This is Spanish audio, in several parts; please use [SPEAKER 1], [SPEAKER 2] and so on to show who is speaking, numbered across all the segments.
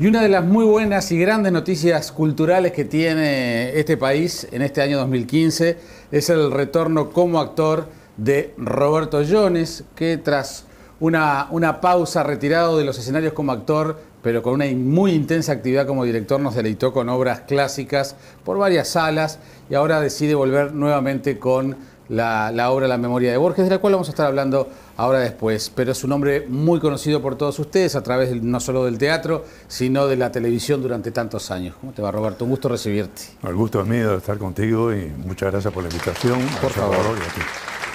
[SPEAKER 1] Y una de las muy buenas y grandes noticias culturales que tiene este país en este año 2015 es el retorno como actor de Roberto Jones, que tras una, una pausa retirado de los escenarios como actor, pero con una muy intensa actividad como director, nos deleitó con obras clásicas por varias salas y ahora decide volver nuevamente con la, obra La Memoria de Borges, de la cual vamos a estar hablando ahora después, pero es un hombre muy conocido por todos ustedes a través no solo del teatro, sino de la televisión durante tantos años. ¿Cómo te va, Roberto? Un gusto recibirte.
[SPEAKER 2] El gusto es mío de estar
[SPEAKER 1] contigo y muchas gracias por la invitación. Por favor. y a ti.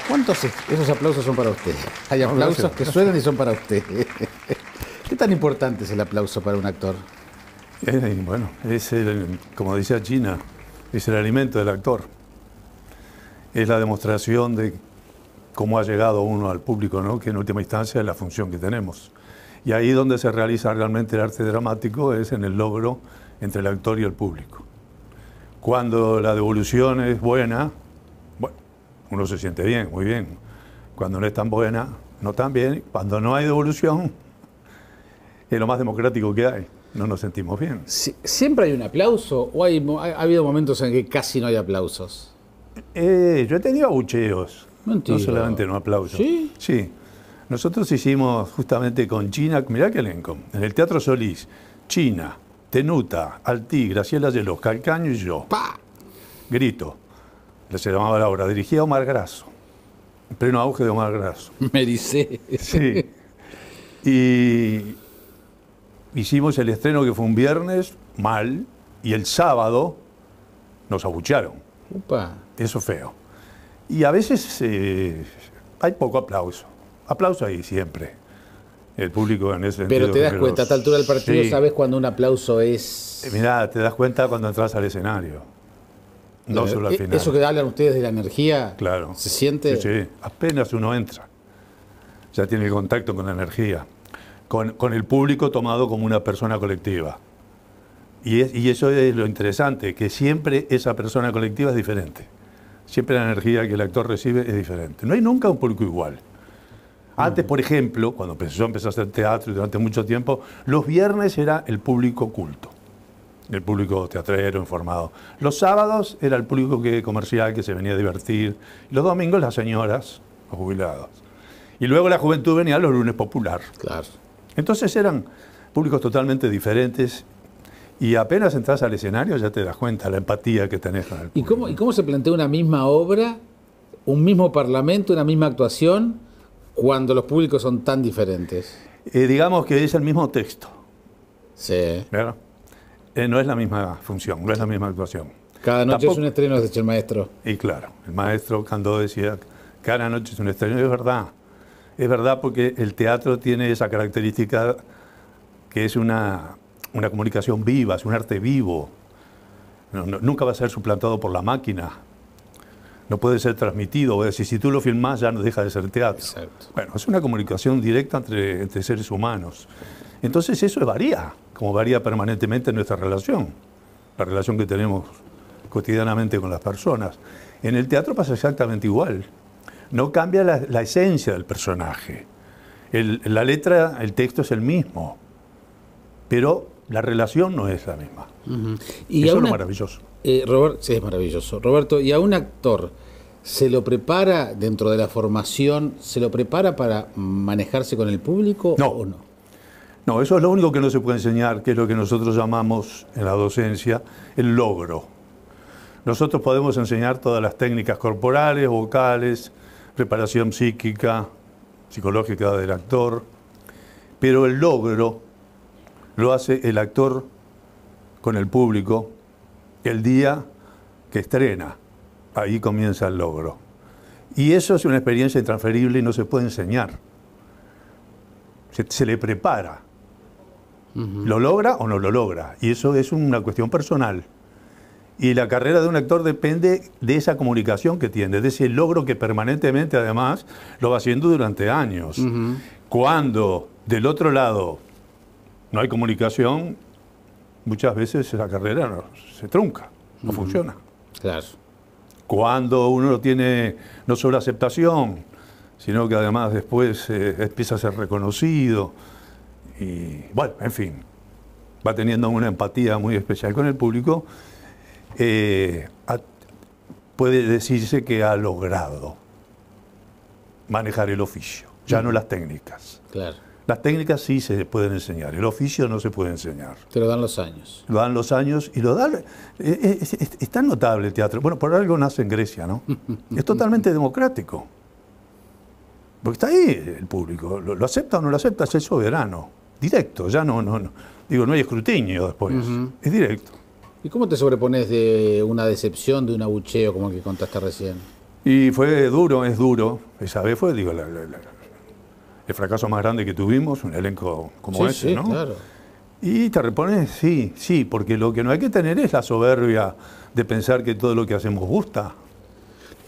[SPEAKER 1] ¿Cuántos esos aplausos son para usted? Hay aplausos que suenan y son para usted. ¿Qué tan importante es el aplauso para un
[SPEAKER 2] actor? Eh, bueno, es el, como decía China, es el alimento del actor es la demostración de cómo ha llegado uno al público, ¿no? que en última instancia es la función que tenemos. Y ahí donde se realiza realmente el arte dramático es en el logro entre el actor y el público. Cuando la devolución es buena, bueno, uno se siente bien, muy bien. Cuando no es tan buena, no tan bien. Cuando no hay devolución, es lo más democrático que hay. No nos sentimos bien. ¿Siempre hay un aplauso o hay, ha habido momentos en que casi no hay aplausos? Eh, yo he tenido abucheos. No solamente no aplauso. ¿Sí? Nosotros hicimos justamente con China, mirá que elenco, en el Teatro Solís, China, Tenuta, Altí, Graciela los Calcaño y yo. ¡Pah! Grito. Se llamaba la obra. Dirigía a Omar Grasso. En pleno auge de Omar Grasso. Me dice. Sí. Y hicimos el estreno que fue un viernes, mal, y el sábado nos abuchearon. Eso feo. Y a veces eh, hay poco aplauso. Aplauso ahí siempre. El público en ese Pero te das cuenta, a esta altura del partido sabes
[SPEAKER 1] cuando un aplauso es. Eh,
[SPEAKER 2] mirá, te das cuenta cuando entras al escenario. No eh, solo al final. Eso que
[SPEAKER 1] hablan ustedes de la energía.
[SPEAKER 2] Claro. ¿Se siente? Sí, apenas uno entra. Ya tiene contacto con la energía. Con, con el público tomado como una persona colectiva. Y, eso es lo interesante, que siempre esa persona colectiva es diferente. Siempre la energía que el actor recibe es diferente. No hay nunca un público igual. Antes, por ejemplo, cuando empezó empecé a hacer teatro durante mucho tiempo, los viernes era el público culto, el público teatrero, informado. Los sábados era el público que, comercial que se venía a divertir. Los domingos las señoras, los jubilados. Y luego la juventud venía los lunes popular. Claro. Entonces eran públicos totalmente diferentes y apenas entras al escenario ya te das cuenta la empatía que tenés con el público.
[SPEAKER 1] ¿Y cómo, se plantea una misma obra, un mismo parlamento, una misma actuación,
[SPEAKER 2] cuando los públicos son tan diferentes? Eh, digamos que es el mismo texto. Sí. ¿verdad? Eh, no es la misma función, no es la misma actuación. Cada noche es un estreno, de hecho, el maestro. Y claro, el maestro Candó decía, cada noche es un estreno, es verdad. Es verdad porque el teatro tiene esa característica que es una una comunicación viva, es un arte vivo. nunca va a ser suplantado por la máquina. No puede ser transmitido. si tú lo filmas ya no deja de ser teatro. Bueno, es una comunicación directa entre, seres humanos. Entonces eso varía, como varía permanentemente nuestra relación, la relación que tenemos cotidianamente con las personas. En el teatro pasa exactamente igual. No cambia la, esencia del personaje. la letra, el texto es el mismo, pero la relación no es la misma. y Eso es maravilloso. Eh, sí, es maravilloso.
[SPEAKER 1] Roberto, ¿y a un actor se lo prepara dentro de la formación, se lo prepara
[SPEAKER 2] para manejarse con el público no. o no? No, eso es lo único que no se puede enseñar, que es lo que nosotros llamamos en la docencia el logro. Nosotros podemos enseñar todas las técnicas corporales, vocales, preparación psíquica, psicológica del actor, pero el logro lo hace el actor con el público el día que estrena. Ahí comienza el logro. Y eso es una experiencia intransferible y no se puede enseñar. Se, le prepara. ¿Lo logra o no lo logra? Y eso es una cuestión personal. Y la carrera de un actor depende de esa comunicación que tiene, de ese logro que permanentemente además lo va haciendo durante años. Cuando del otro lado no hay comunicación, muchas veces la carrera se trunca, no funciona. Claro. Cuando uno tiene no solo aceptación, sino que además después eh, empieza a ser reconocido y bueno, en fin, va teniendo una empatía muy especial con el público, eh, puede decirse que ha logrado manejar el oficio, ya no las técnicas. Claro. Las técnicas sí se pueden enseñar, el oficio no se puede enseñar. Te lo dan los años. Lo dan los años y lo dan... Eh, eh, es, tan notable el teatro. Bueno, por algo nace en Grecia, ¿no? es totalmente democrático. Porque está ahí el público. Lo, acepta o no lo acepta, es soberano. Directo, ya no, no, no. Digo, no hay escrutinio después. Es directo. ¿Y cómo te sobrepones de una decepción, de un abucheo
[SPEAKER 1] como el que contaste recién?
[SPEAKER 2] Y fue duro, es duro. Esa vez fue, digo, la el fracaso más grande que tuvimos, un elenco como ese, Y te repones, sí, sí, porque lo que no hay que tener es la soberbia de pensar que todo lo que hacemos gusta.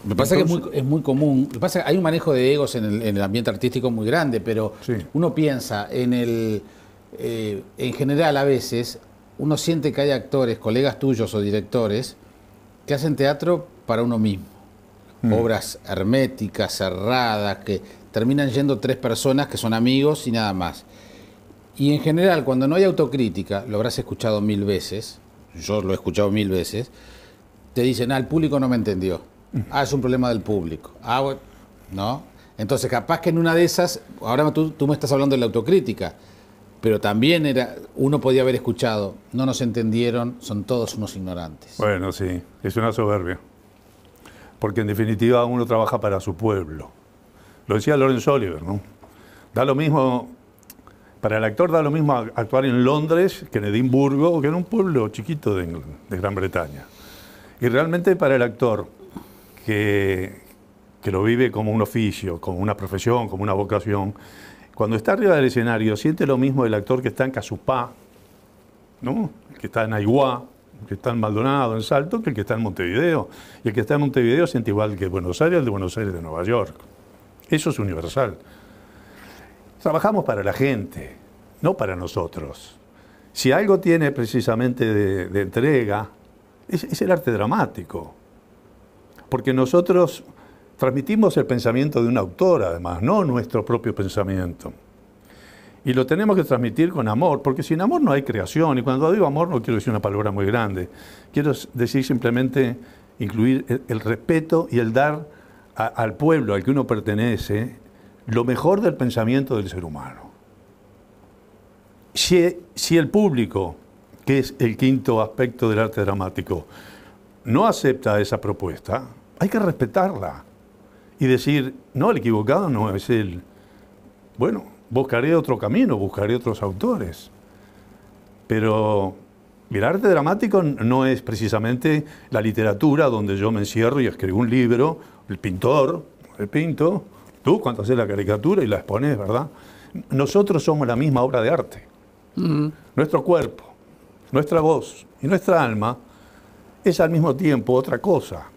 [SPEAKER 2] Me pasa que es
[SPEAKER 1] muy, común. pasa hay un manejo de egos en el, ambiente artístico muy grande, pero uno piensa en el. Eh, en general, a veces, uno siente que hay actores, colegas tuyos o directores, que hacen teatro para uno mismo. Mm. Obras herméticas, cerradas, que terminan yendo tres personas que son amigos y nada más. Y en general, cuando no hay autocrítica, lo habrás escuchado mil veces, yo lo he escuchado mil veces, te dicen, ah, el público no me entendió, ah, es un problema del público, ah, bueno, ¿no? Entonces, capaz que en una de esas, ahora tú, me estás hablando de la autocrítica, pero también era, uno podía haber escuchado, no nos entendieron, son todos unos ignorantes.
[SPEAKER 2] Bueno, sí, es una soberbia, porque en definitiva uno trabaja para su pueblo. Lo decía Lawrence Oliver, ¿no? Da lo mismo, para el actor da lo mismo actuar en Londres que en Edimburgo, o que en un pueblo chiquito de, Gran Bretaña. Y realmente para el actor que, que lo vive como un oficio, como una profesión, como una vocación, cuando está arriba del escenario siente lo mismo el actor que está en Casupá, ¿no? que está en Aiguá, que está en Maldonado, en Salto, que el que está en Montevideo. Y el que está en Montevideo siente igual que Buenos Aires, el de Buenos Aires de Nueva York. Eso es universal. Trabajamos para la gente, no para nosotros. Si algo tiene precisamente de, entrega, es, el arte dramático. Porque nosotros transmitimos el pensamiento de un autor, además, no nuestro propio pensamiento. Y lo tenemos que transmitir con amor, porque sin amor no hay creación. Y cuando digo amor no quiero decir una palabra muy grande. Quiero decir simplemente incluir el, el respeto y el dar al pueblo al que uno pertenece lo mejor del pensamiento del ser humano. Si, el público, que es el quinto aspecto del arte dramático, no acepta esa propuesta, hay que respetarla y decir, no, el equivocado no es el Bueno, buscaré otro camino, buscaré otros autores. Pero el arte dramático no es precisamente la literatura donde yo me encierro y escribo un libro el pintor, el pinto, tú cuando haces la caricatura y la expones, ¿verdad? Nosotros somos la misma obra de arte. Mm. Nuestro cuerpo, nuestra voz y nuestra alma es al mismo tiempo otra cosa.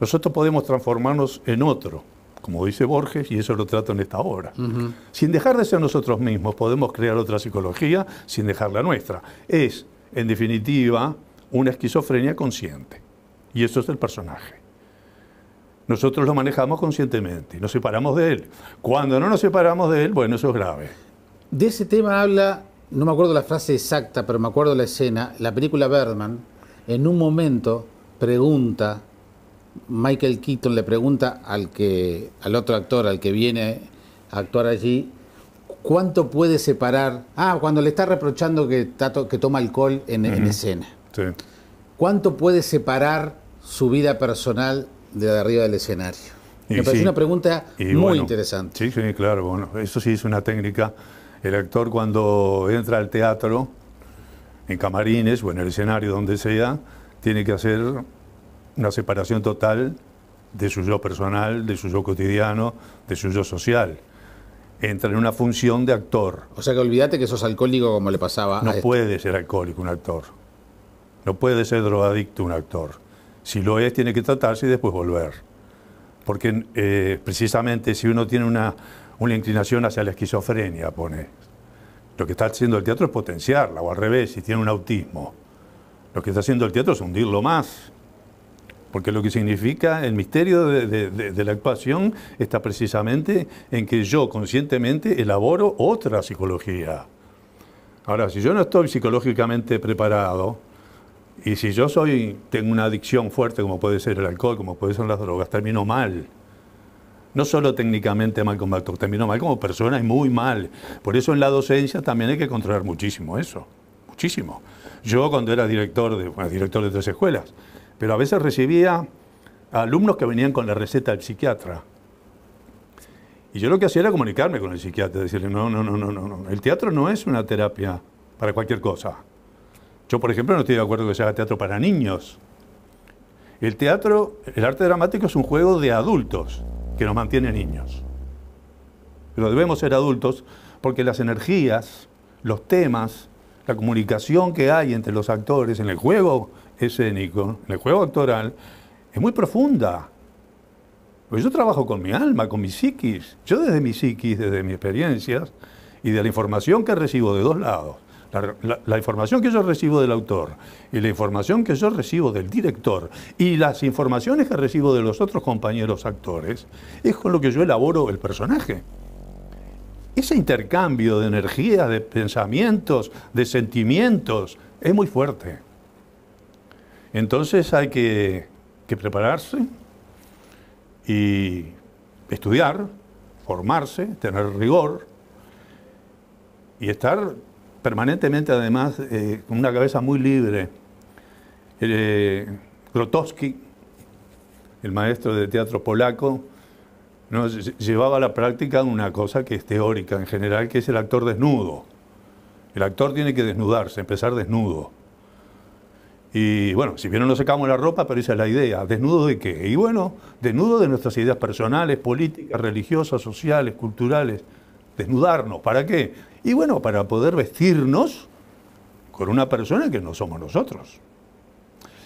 [SPEAKER 2] Nosotros podemos transformarnos en otro, como dice Borges, y eso lo trato en esta obra. Sin dejar de ser nosotros mismos, podemos crear otra psicología sin dejar la nuestra. Es, en definitiva, una esquizofrenia consciente. Y eso es el personaje nosotros lo manejamos conscientemente, nos separamos de él. Cuando no nos separamos de él, bueno, eso es grave. De ese tema habla, no me acuerdo la frase exacta, pero me
[SPEAKER 1] acuerdo la escena, la película Birdman, en un momento pregunta, Michael Keaton le pregunta al, que, al otro actor, al que viene a actuar allí, ¿cuánto puede separar? Ah, cuando le está reprochando que, toma alcohol en, en escena. ¿Cuánto puede separar su vida personal de arriba del escenario. Y Me una pregunta muy
[SPEAKER 2] interesante. Sí, sí, claro, bueno, eso sí es una técnica. El actor cuando entra al teatro, en camarines o en el escenario, donde sea, tiene que hacer una separación total de su yo personal, de su yo cotidiano, de su yo social. Entra en una función de actor. O sea que olvídate que sos alcohólico como le pasaba. No este. puede ser alcohólico un actor. No puede ser drogadicto un actor. Si lo es, tiene que tratarse y después volver. Porque eh, precisamente si uno tiene una, una inclinación hacia la esquizofrenia, pone, lo que está haciendo el teatro es potenciarla, o al revés, si tiene un autismo. Lo que está haciendo el teatro es hundirlo más. Porque lo que significa el misterio de, la actuación está precisamente en que yo conscientemente elaboro otra psicología. Ahora, si yo no estoy psicológicamente preparado, y si yo soy, tengo una adicción fuerte, como puede ser el alcohol, como puede ser las drogas, termino mal. No solo técnicamente mal con actor termino mal como persona y muy mal. Por eso en la docencia también hay que controlar muchísimo eso. Muchísimo. Yo cuando era director de, director de tres escuelas, pero a veces recibía alumnos que venían con la receta del psiquiatra. Y yo lo que hacía era comunicarme con el psiquiatra, decirle, no, no, no, no, no, el teatro no es una terapia para cualquier cosa. Yo, por ejemplo, no estoy de acuerdo que se haga teatro para niños. El teatro, el arte dramático es un juego de adultos que nos mantiene niños. Pero debemos ser adultos porque las energías, los temas, la comunicación que hay entre los actores en el juego escénico, en el juego actoral, es muy profunda. Pues yo trabajo con mi alma, con mi psiquis. Yo desde mi psiquis, desde mis experiencias y de la información que recibo de dos lados, la, información que yo recibo del autor y la información que yo recibo del director y las informaciones que recibo de los otros compañeros actores es con lo que yo elaboro el personaje. Ese intercambio de energías, de pensamientos, de sentimientos, es muy fuerte. Entonces hay que, que prepararse y estudiar, formarse, tener rigor y estar permanentemente además eh, con una cabeza muy libre. Eh, Grotowski, el maestro de teatro polaco, llevaba a la práctica una cosa que es teórica en general, que es el actor desnudo. El actor tiene que desnudarse, empezar desnudo. Y bueno, si bien no nos sacamos la ropa, pero esa es la idea. ¿Desnudo de qué? Y bueno, desnudo de nuestras ideas personales, políticas, religiosas, sociales, culturales. Desnudarnos, ¿para qué? Y bueno, para poder vestirnos con una persona que no somos nosotros.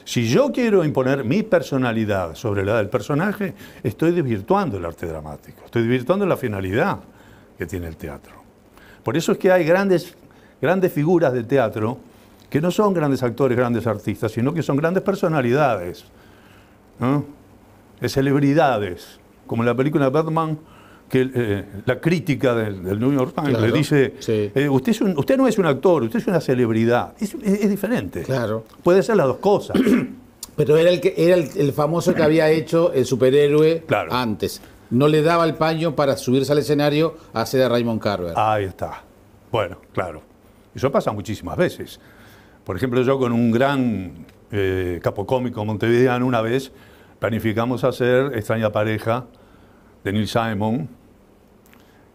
[SPEAKER 2] Si yo quiero imponer mi personalidad sobre la del personaje, estoy desvirtuando el arte dramático, estoy desvirtuando la finalidad que tiene el teatro. Por eso es que hay grandes, grandes figuras de teatro que no son grandes actores, grandes artistas, sino que son grandes personalidades, celebridades, como en la película Batman que eh, la crítica del, New York Times le dice, eh, usted, usted no es un actor, usted es una celebridad. Es,
[SPEAKER 1] diferente. Claro. Puede ser las dos cosas. Pero era el, era el, famoso que había hecho el superhéroe antes. No le daba el paño para subirse al escenario a
[SPEAKER 2] hacer a Raymond Carver. Ahí está. Bueno, claro. Eso pasa muchísimas veces. Por ejemplo, yo con un gran eh, capocómico montevideano una vez planificamos hacer Extraña Pareja de Neil Simon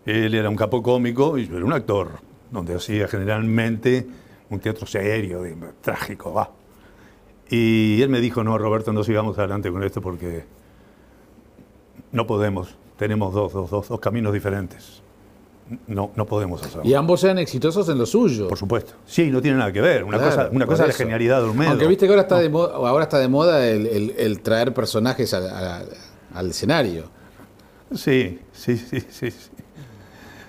[SPEAKER 2] él era un capo cómico y yo era un actor, donde hacía generalmente un teatro serio, trágico, va. Y él me dijo, no, Roberto, no sigamos adelante con esto porque no podemos, tenemos dos, dos, caminos diferentes. No, no podemos hacerlo. Y ambos sean exitosos en lo suyo. Por supuesto. Sí, no tiene nada que ver. Una cosa, una genialidad de un Aunque viste
[SPEAKER 1] que ahora está, de, moda, de moda el, traer personajes al escenario. Sí, sí, sí, sí. sí.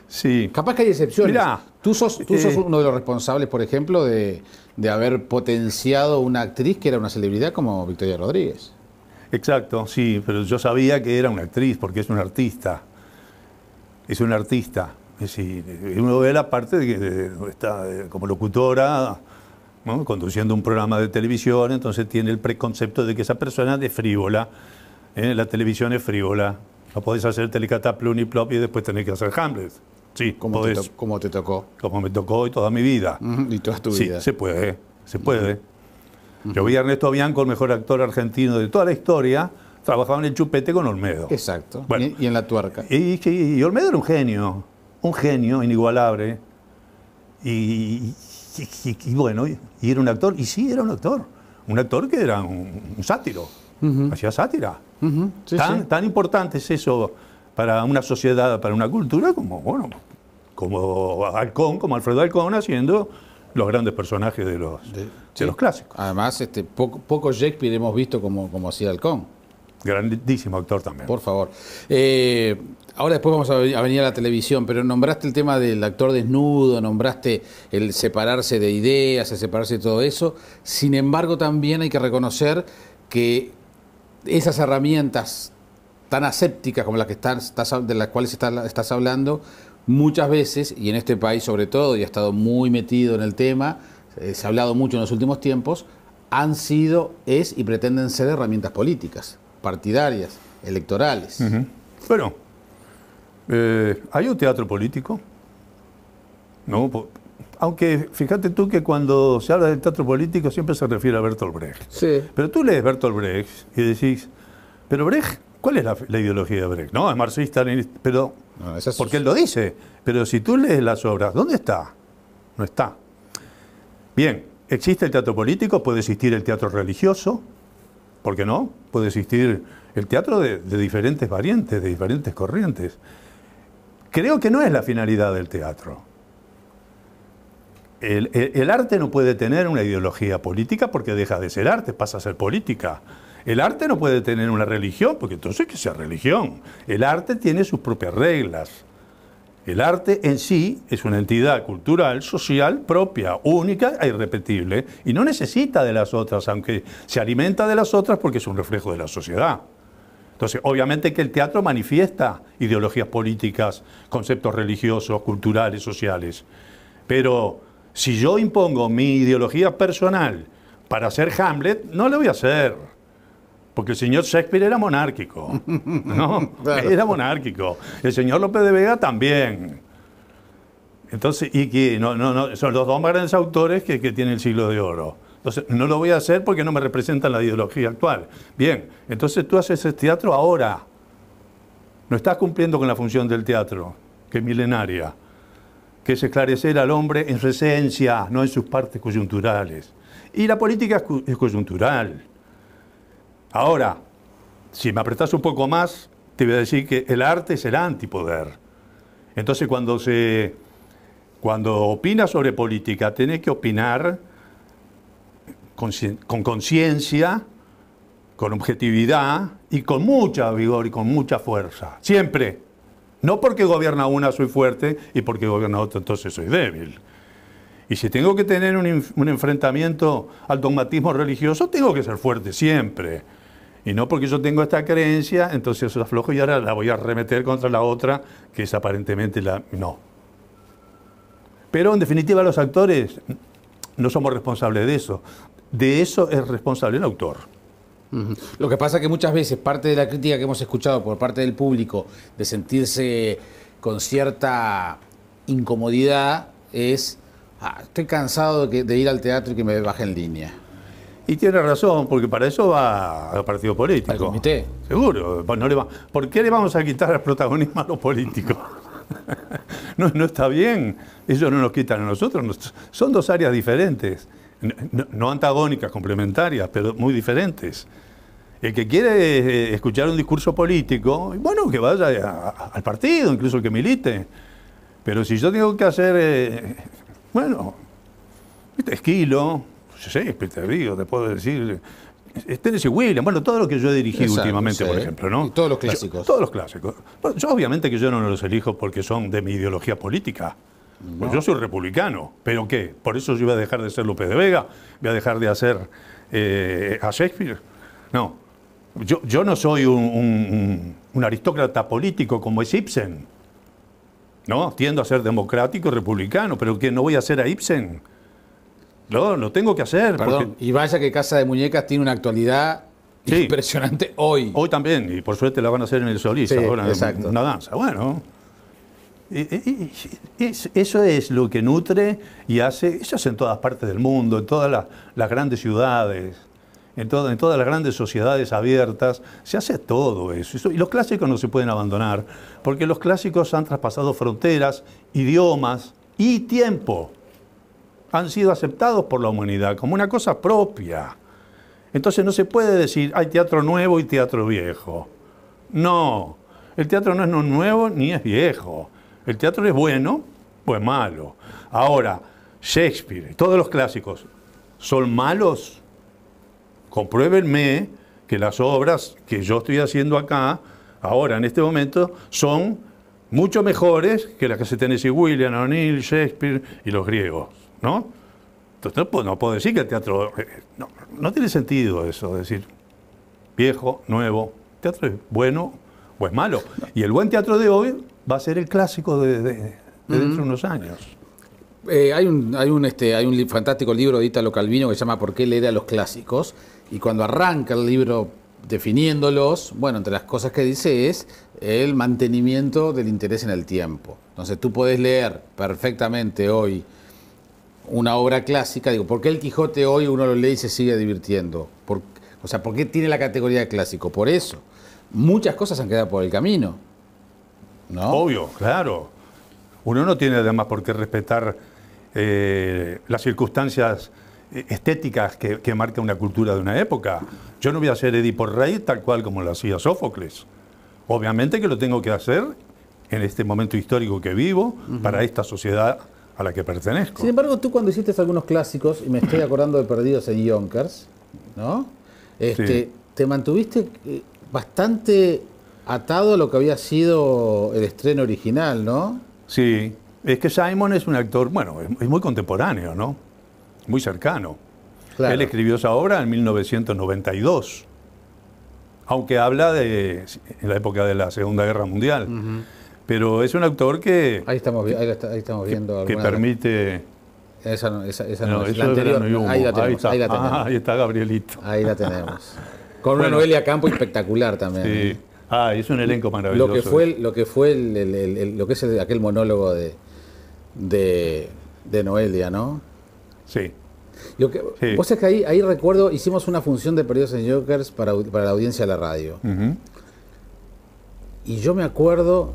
[SPEAKER 1] Sí. Capaz que hay excepciones. tú sos, eh. sos uno de los responsables, por ejemplo, de, haber potenciado una actriz que era una celebridad como Victoria Rodríguez.
[SPEAKER 2] Exacto, sí, pero yo sabía que era una actriz porque es un artista. Es un artista. Es decir, uno ve la parte de que está como locutora, conduciendo un programa de televisión, entonces tiene el preconcepto de que esa persona es frívola. ¿eh? La televisión es frívola. No podés hacer telecata pluniplop y después tenés que hacer Hamlet. Sí, como, te, te, tocó. Como me tocó y toda mi vida. Y toda tu sí, vida. Se puede, se puede. Yo vi a Ernesto Bianco, el mejor actor argentino de toda la historia, trabajaba en el chupete con Olmedo. Exacto. y en la tuerca. Y, Olmedo era un genio, un genio inigualable. Y, bueno, y era un actor, y sí, era un actor. Un actor que era un, sátiro, hacía sátira. tan, tan importante es eso para una sociedad, para una cultura, como, bueno, como Halcón, como Alfredo Alcón... haciendo los grandes personajes de los, de, los clásicos. Además, este, poco, poco, Shakespeare hemos visto como, como hacía Alcón...
[SPEAKER 1] Grandísimo actor también. Por favor. Eh, ahora después vamos a venir a la televisión, pero nombraste el tema del actor desnudo, nombraste el separarse de ideas, el separarse de todo eso. Sin embargo, también hay que reconocer que esas herramientas tan asépticas como las que están, de las cuales estás, hablando, muchas veces, y en este país sobre todo, y ha estado muy metido en el tema, eh, se ha hablado mucho en los últimos tiempos, han sido, es y pretenden ser herramientas políticas,
[SPEAKER 2] partidarias, electorales. Bueno, eh, hay un teatro político, Aunque fíjate tú que cuando se habla de teatro político siempre se refiere a Bertolt Brecht. Pero tú lees Bertolt Brecht y decís, pero Brecht ¿Cuál es la, ideología de Brecht? No, es marxista, pero. porque él lo dice. Pero si tú lees las obras, ¿dónde está? No está. Bien, existe el teatro político, puede existir el teatro religioso, ¿por qué no? Puede existir el teatro de, diferentes variantes, de diferentes corrientes. Creo que no es la finalidad del teatro. El, el, arte no puede tener una ideología política porque deja de ser arte, pasa a ser política. El arte no puede tener una religión, porque entonces que sea religión. El arte tiene sus propias reglas. El arte en sí es una entidad cultural, social, propia, única e irrepetible, y no necesita de las otras, aunque se alimenta de las otras porque es un reflejo de la sociedad. Entonces, obviamente que el teatro manifiesta ideologías políticas, conceptos religiosos, culturales, sociales, pero si yo impongo mi ideología personal para ser Hamlet, no lo voy a hacer porque el señor Shakespeare era monárquico, ¿no? Era monárquico. El señor López de Vega también. Entonces, y que no, no, no, son los dos más grandes autores que, tiene el siglo de oro. Entonces, no lo voy a hacer porque no me representan la ideología actual. Bien, entonces tú haces el teatro ahora. No estás cumpliendo con la función del teatro, que es milenaria, que es esclarecer al hombre en su esencia, no en sus partes coyunturales. Y la política es coyuntural. Ahora, si me apretás un poco más, te voy a decir que el arte es el antipoder. Entonces, cuando, se, cuando opinas sobre política, tiene que opinar con conciencia, con objetividad y con mucha vigor y con mucha fuerza. Siempre. No porque gobierna una soy fuerte y porque gobierna otra entonces soy débil. Y si tengo que tener un enfrentamiento al dogmatismo religioso, tengo que ser fuerte siempre. Y no porque yo tengo esta creencia, entonces eso aflojo y ahora la voy a remeter contra la otra, que es aparentemente la... No. Pero en definitiva los actores no somos responsables de eso. De eso es responsable el autor. Lo que pasa que muchas veces parte
[SPEAKER 1] de la crítica que hemos escuchado por parte del público de sentirse con cierta incomodidad es, ah, estoy cansado de, ir al teatro y que me
[SPEAKER 2] en línea. Y tiene razón, porque para eso va al partido político. Al comité. Seguro. Pues no le ¿Por qué le vamos a quitar el protagonismo a los políticos? no, está bien. Ellos no nos quitan a nosotros. Son dos áreas diferentes. No, antagónicas, complementarias, pero muy diferentes. El que quiere eh, escuchar un discurso político, bueno, que vaya al partido, incluso que milite. Pero si yo tengo que hacer, eh, bueno, esquilo, Sí, te digo, te puedo decir Tennessee Williams, bueno, todo lo que yo he dirigido últimamente, por ejemplo, ¿no? todos los clásicos. todos los clásicos. Yo obviamente que yo no los elijo porque son de mi ideología política. Pues yo soy republicano, pero ¿qué? ¿Por eso yo voy a dejar de ser López de Vega? ¿Voy a dejar de hacer eh, a Shakespeare? No. Yo, yo no soy un, aristócrata político como es Ibsen. No, tiendo a ser democrático, republicano, pero que no voy a ser a Ibsen. No, lo tengo que hacer. Perdón. Y vaya que Casa de Muñecas tiene una actualidad impresionante hoy. Hoy también, y por suerte la van a hacer en el Solís, una danza. Bueno, eso es lo que nutre y hace, eso es en todas partes del mundo, en todas las, grandes ciudades, en, en, todas las grandes sociedades abiertas, se hace todo eso. Y los clásicos no se pueden abandonar, porque los clásicos han traspasado fronteras, idiomas y tiempo han sido aceptados por la humanidad como una cosa propia. Entonces no se puede decir hay teatro nuevo y teatro viejo. No, el teatro no es nuevo ni es viejo. El teatro es bueno o es malo. Ahora, Shakespeare, todos los clásicos, ¿son malos? Compruébenme que las obras que yo estoy haciendo acá, ahora en este momento, son mucho mejores que las que se si William, O'Neill, Shakespeare y los griegos. ¿no? Entonces no, pues, no puedo decir que el teatro... Eh, no, tiene sentido eso, decir viejo, nuevo. teatro es bueno o es malo. Y el buen teatro de hoy va a ser el clásico de, dentro de unos años. Eh, hay un, hay un, este, hay un fantástico libro de Italo Calvino
[SPEAKER 1] que se llama ¿Por qué leer a los clásicos? Y cuando arranca el libro definiéndolos, bueno, entre las cosas que dice es el mantenimiento del interés en el tiempo. Entonces tú puedes leer perfectamente hoy una obra clásica, digo, ¿por qué el Quijote hoy uno lo lee y se sigue divirtiendo? o sea, ¿por qué tiene la categoría de clásico? Por eso.
[SPEAKER 2] Muchas cosas han quedado por el camino. ¿no? Obvio, claro. Uno no tiene además por qué respetar eh, las circunstancias eh, estéticas que, marca una cultura de una época. Yo no voy a ser Edipo Rey tal cual como lo hacía Sófocles. Obviamente que lo tengo que hacer en este momento histórico que vivo, para esta sociedad a la que pertenezco.
[SPEAKER 1] Sin embargo, tú cuando hiciste algunos clásicos, y me estoy acordando de Perdidos en Yonkers, ¿no? Este, Te mantuviste eh,
[SPEAKER 2] bastante atado a lo que había sido el estreno original, ¿no? Sí, es que Simon es un actor, bueno, es muy contemporáneo, ¿no? Muy cercano. Él escribió esa obra en 1992, aunque habla de la época de la Segunda Guerra Mundial. Pero es un autor que. Ahí estamos, viendo. Que, que permite.
[SPEAKER 1] ahí tenemos. está, Gabrielito. Ahí la tenemos. Con una Noelia campo espectacular también. ¿eh?
[SPEAKER 2] Ah, es un elenco maravilloso. Lo que fue,
[SPEAKER 1] lo que, fue lo que es aquel monólogo de, de, Noelia, ¿no? Sí. Lo que, Vos es que ahí, recuerdo, hicimos una función de Periodos en Jokers para, la audiencia de la radio. Y yo me acuerdo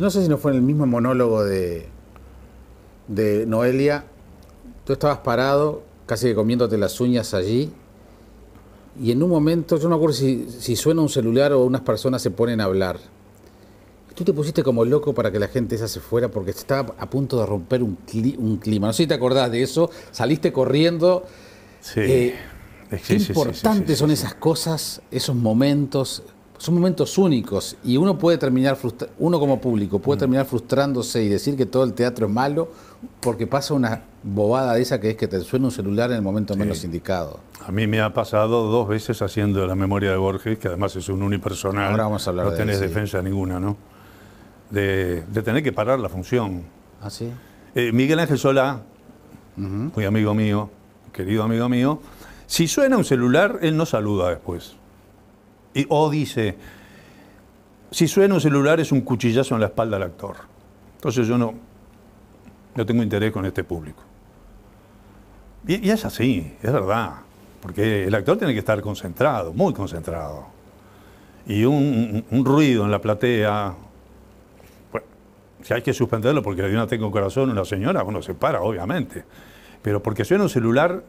[SPEAKER 1] no sé si no fue en el mismo monólogo de, de Noelia, tú estabas parado, casi que comiéndote las uñas allí, y en un momento, yo no me acuerdo si, suena un celular o unas personas se ponen a hablar. Tú te pusiste como loco para que la gente esa se fuera porque estaba a punto de romper un, clima. No sé si te acordás de eso. Saliste corriendo. Sí. Eh, qué importantes son esas cosas, esos momentos son momentos únicos y uno puede terminar uno como público puede mm. terminar frustrándose y decir que todo el teatro es malo porque pasa una bobada de esa que es que te suena un celular en el
[SPEAKER 2] momento menos indicado. A mí me ha pasado dos veces haciendo la memoria de Borges, que además es un unipersonal. Ahora vamos a hablar no tenés defensa ninguna, ¿no? De, tener que parar la función. Ah, eh, Miguel Ángel Solá, muy amigo mío, querido amigo mío, si suena un celular, él no saluda después o dice, si suena un celular es un cuchillazo en la espalda al actor. Entonces yo no, no tengo interés con este público. Y, es así, es verdad. Porque el actor tiene que estar concentrado, muy concentrado. Y un, ruido en la platea, bueno, si hay que suspenderlo porque le dio una tengo corazón a una señora, uno se para, obviamente. Pero porque suena un celular,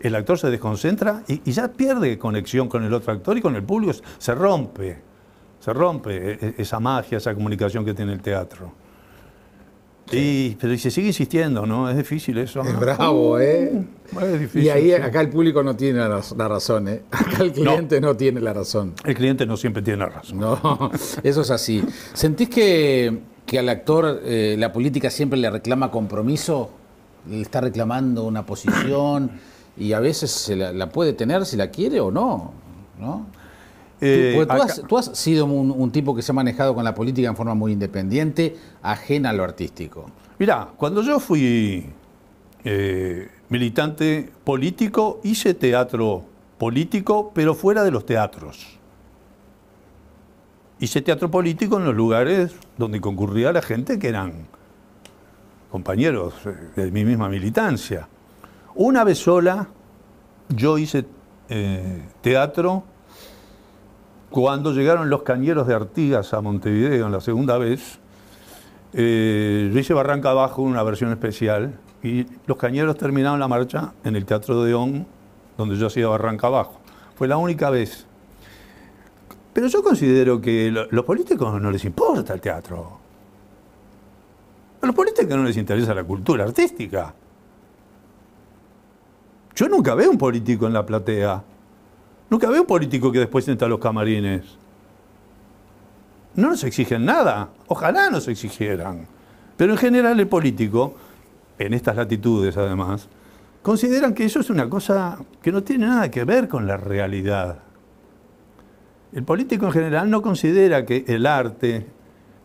[SPEAKER 2] el actor se desconcentra y, ya pierde conexión con el otro actor y con el público. Se rompe, se rompe e, e, esa magia, esa comunicación que tiene el teatro. Y, pero se sigue insistiendo, ¿no? Es difícil eso. Es bravo, uh, ¿eh? y ahí acá
[SPEAKER 1] el público no tiene la razón, ¿eh? Acá el cliente no. tiene la razón. El cliente no siempre tiene la razón. No, eso es así. ¿Sentís que, al actor eh, la política siempre le reclama compromiso? ¿Le está reclamando una posición? y a veces la, puede tener si la quiere o no. ¿no? tú, eh, pues, has, sido un, tipo que se ha manejado con la política en forma muy independiente, ajena a lo artístico.
[SPEAKER 2] Mirá, cuando yo fui eh, militante político, hice teatro político, pero fuera de los teatros. Hice teatro político en los lugares donde concurría la gente que eran compañeros eh, de mi misma militancia. Una vez sola yo hice eh, teatro cuando llegaron los cañeros de Artigas a Montevideo en la segunda vez. Eh, yo hice Barranca Abajo, una versión especial, y los cañeros terminaron la marcha en el Teatro de On, donde yo hacía Barranca Abajo. Fue la única vez. Pero yo considero que los políticos no les importa el teatro. A los políticos no les interesa la cultura artística. Yo nunca veo un político en la platea. Nunca veo un político que después entra a los camarines. No nos exigen nada. Ojalá nos exigieran. Pero en general el político, en estas latitudes además, consideran que eso es una cosa que no tiene nada que ver con la realidad. El político en general no considera que el arte,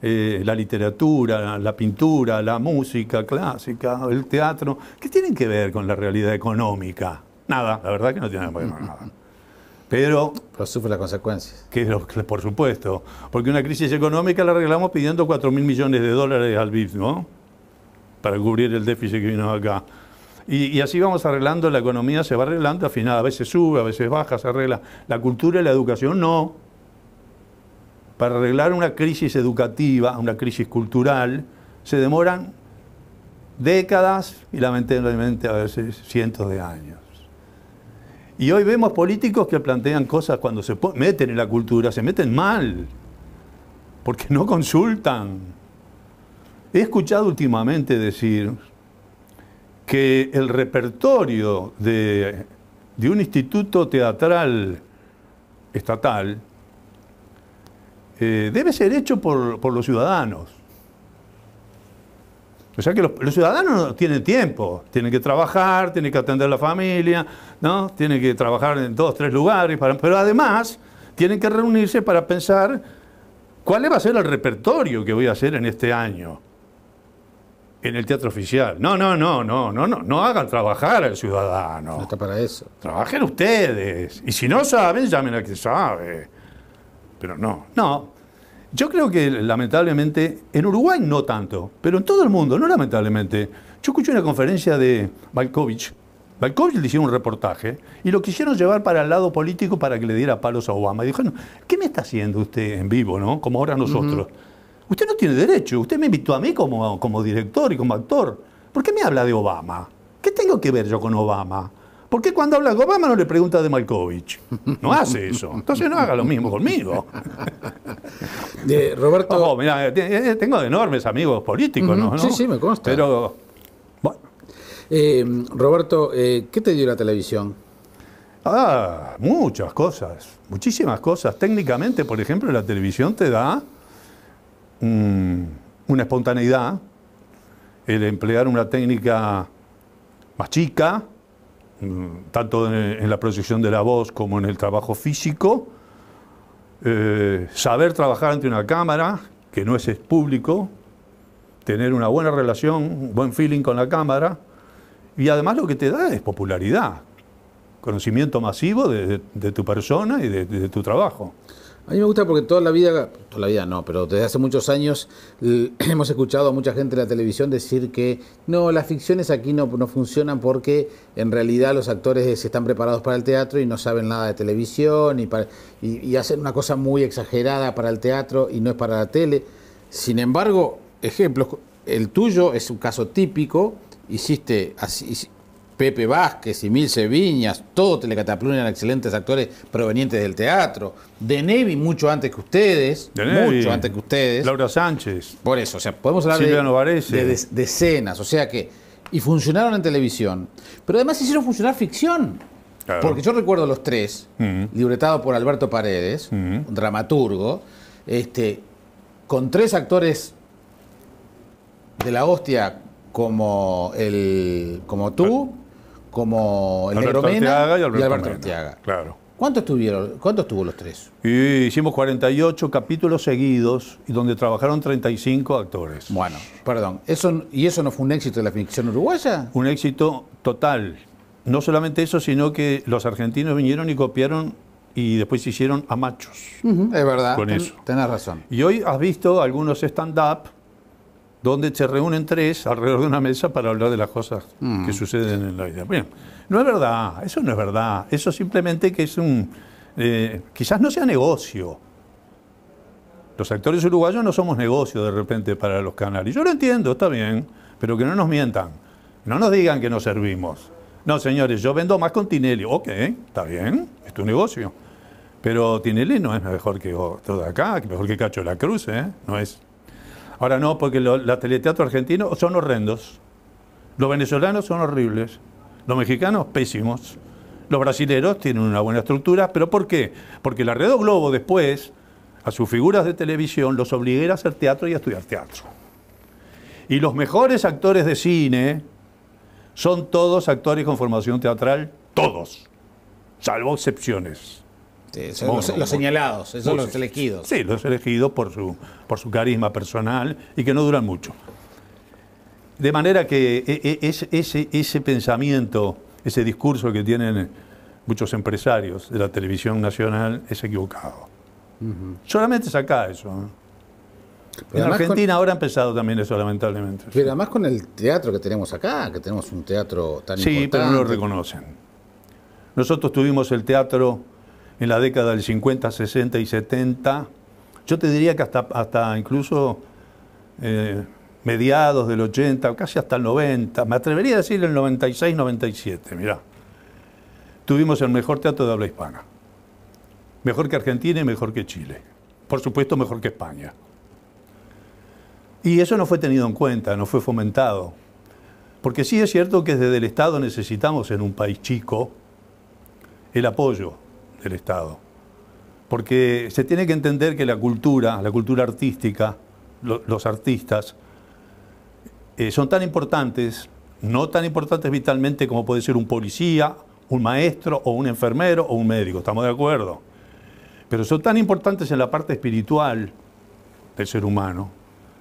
[SPEAKER 2] eh, la literatura, la pintura, la música clásica, el teatro, ¿qué tienen que ver con la realidad económica? Nada, la verdad que no tienen que ver con nada. Pero, Pero sufre las consecuencias. Que, por supuesto, porque una crisis económica la arreglamos pidiendo 4 mil millones de dólares al BIF, ¿no? Para cubrir el déficit que vino acá. Y, y, así vamos arreglando, la economía se va arreglando, al final a veces sube, a veces baja, se arregla. La cultura y la educación no para arreglar una crisis educativa, una crisis cultural, se demoran décadas y lamentablemente a veces cientos de años. Y hoy vemos políticos que plantean cosas cuando se meten en la cultura, se meten mal, porque no consultan. He escuchado últimamente decir que el repertorio de, de un instituto teatral estatal, eh, debe ser hecho por, los ciudadanos. O sea que los, ciudadanos no tienen tiempo, tienen que trabajar, tienen que atender a la familia, ¿no? tienen que trabajar en dos, tres lugares, pero además tienen que reunirse para pensar cuál va a ser el repertorio que voy a hacer en este año en el teatro oficial. No, no, no, no, no, no, no hagan trabajar al ciudadano. No está para eso. Trabajen ustedes. Y si no saben, llamen a quien sabe. Pero no, no. Yo creo que lamentablemente, en Uruguay no tanto, pero en todo el mundo, no lamentablemente. Yo escuché una conferencia de Balkovich. Balkovich le hicieron un reportaje y lo quisieron llevar para el lado político para que le diera palos a Obama. Y dijo, ¿qué me está haciendo usted en vivo, no? Como ahora nosotros. Usted no tiene derecho, usted me invitó a mí como, como director y como actor. ¿Por qué me habla de Obama? ¿Qué tengo que ver yo con Obama? ¿Por qué cuando habla con Obama no le pregunta de Malkovich? No hace eso. Entonces no haga lo mismo conmigo. Roberto. Eh, eh, tengo enormes amigos políticos, ¿no? Sí, sí, me consta. Eh, Roberto, ¿qué te dio la televisión? Ah, muchas cosas, muchísimas cosas. Técnicamente, por ejemplo, la televisión te da mm, una espontaneidad, el emplear una técnica más chica, tanto en, la proyección de la voz como en el trabajo físico. Eh, saber trabajar ante una cámara, que no es público, tener una buena relación, un buen feeling con la cámara, y además lo que te da es popularidad, conocimiento masivo de, tu persona y de tu trabajo. A mí me gusta
[SPEAKER 1] porque toda la vida, toda la vida no, pero desde hace muchos años hemos escuchado a mucha gente en la televisión decir que no, las ficciones aquí no, no funcionan porque en realidad los actores están preparados para el teatro y no saben nada de televisión y, y, hacen una cosa muy exagerada para el teatro y no es para la tele. Sin embargo, ejemplos, el tuyo es un caso típico, hiciste, así. Pepe Vázquez y Milce Viñas, todo Telecatapluna eran excelentes actores provenientes del teatro. De Nevi mucho antes que ustedes, mucho antes
[SPEAKER 2] que ustedes. Laura Sánchez. Por eso, o sea, podemos hablar de,
[SPEAKER 1] escenas o sea que... Y funcionaron en televisión, pero además hicieron funcionar ficción. Porque yo recuerdo Los Tres, mm. libretado por Alberto Paredes, mm. dramaturgo, este, con tres actores de la hostia como, el, como tú, como el de y Alberto, y Alberto Arteaga.
[SPEAKER 2] Claro. ¿Cuántos estuvieron? ¿Cuántos estuvo los tres? Y hicimos 48 capítulos seguidos y donde trabajaron 35 actores. Bueno, perdón. ¿Eso, ¿Y eso no fue un éxito de la ficción uruguaya? Un éxito total. No solamente eso, sino que los argentinos vinieron y copiaron y después se hicieron a machos. es verdad.
[SPEAKER 1] Con eso. Tenés razón.
[SPEAKER 2] Y hoy has visto algunos stand-up donde se reúnen tres alrededor de una mesa para hablar de las cosas mm. que suceden en la vida. Bien, no es verdad, eso no es verdad, eso simplemente que es un... Eh, quizás no sea negocio. Los actores uruguayos no somos negocio de repente para los canales. Yo lo entiendo, está bien, pero que no nos mientan, no nos digan que no servimos. No, señores, yo vendo más con Tinelli. Ok, está bien, es tu negocio. Pero Tinelli no es mejor que todo acá, mejor que Cacho de la Cruz, ¿eh? No es Ahora no, porque los teleteatros argentinos son horrendos. Los venezolanos son horribles. Los mexicanos, pésimos. Los brasileros tienen una buena estructura, pero ¿por qué? Porque el Arredo Globo después, a sus figuras de televisión, los obligó a hacer teatro y a estudiar teatro. Y los mejores actores de cine son todos actores con formación teatral, todos, salvo excepciones. Este, los, señalados, esos son los elegidos. Sí, los elegidos por su, por su carisma personal y que no duran mucho. De manera que e, e, ese, ese, pensamiento, ese discurso que tienen muchos empresarios de la televisión nacional es equivocado. Solamente es Solamente eso. ¿eh? en Argentina ahora ha empezado también eso, lamentablemente.
[SPEAKER 1] Pero además con el teatro que tenemos acá, que tenemos un teatro tan importante. Sí, pero no lo
[SPEAKER 2] reconocen. Nosotros tuvimos el teatro en la década del 50, 60 y 70, yo te diría que hasta, hasta incluso eh, mediados del 80, casi hasta el 90, me atrevería a decir el 96, 97, mirá, tuvimos el mejor teatro de habla hispana. Mejor que Argentina y mejor que Chile. Por supuesto, mejor que España. Y eso no fue tenido en cuenta, no fue fomentado. Porque sí es cierto que desde el Estado necesitamos en un país chico el apoyo del Estado. Porque se tiene que entender que la cultura, la cultura artística, los artistas, eh, son tan importantes, no tan importantes vitalmente como puede ser un policía, un maestro o un enfermero o un médico, estamos de acuerdo. Pero son tan importantes en la parte espiritual del ser humano.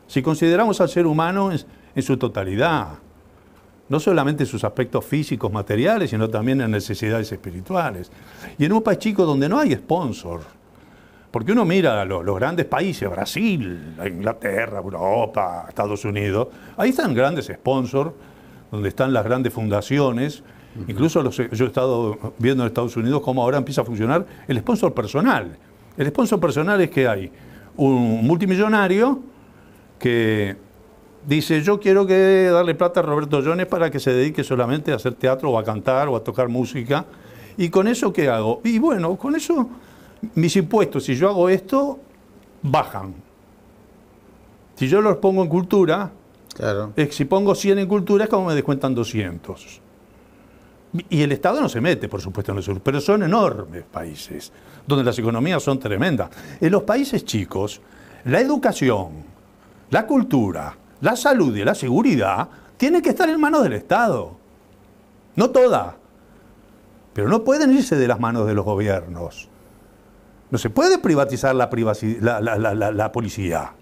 [SPEAKER 2] Si consideramos al ser humano en su totalidad, no solamente sus aspectos físicos, materiales, sino también en necesidades espirituales. Y en un país chico donde no hay sponsor, porque uno mira los, grandes países, Brasil, Inglaterra, Europa, Estados Unidos, ahí están grandes sponsors, donde están las grandes fundaciones, Incluso los, yo he estado viendo en Estados Unidos cómo ahora empieza a funcionar el sponsor personal. El sponsor personal es que hay un multimillonario que dice, yo quiero que darle plata a Roberto Jones para que se dedique solamente a hacer teatro o a cantar o a tocar música. ¿Y con eso qué hago? Y bueno, con eso mis impuestos, si yo hago esto, bajan. Si yo los pongo en cultura, si pongo 100 en cultura es como me descuentan 200. Y el Estado no se mete, por supuesto, en el sur, pero son enormes países, donde las economías son tremendas. En los países chicos, la educación, la cultura, la salud y la seguridad tienen que estar en manos del Estado. No toda. Pero no pueden irse de las manos de los gobiernos. No se puede privatizar la, la, la, la policía.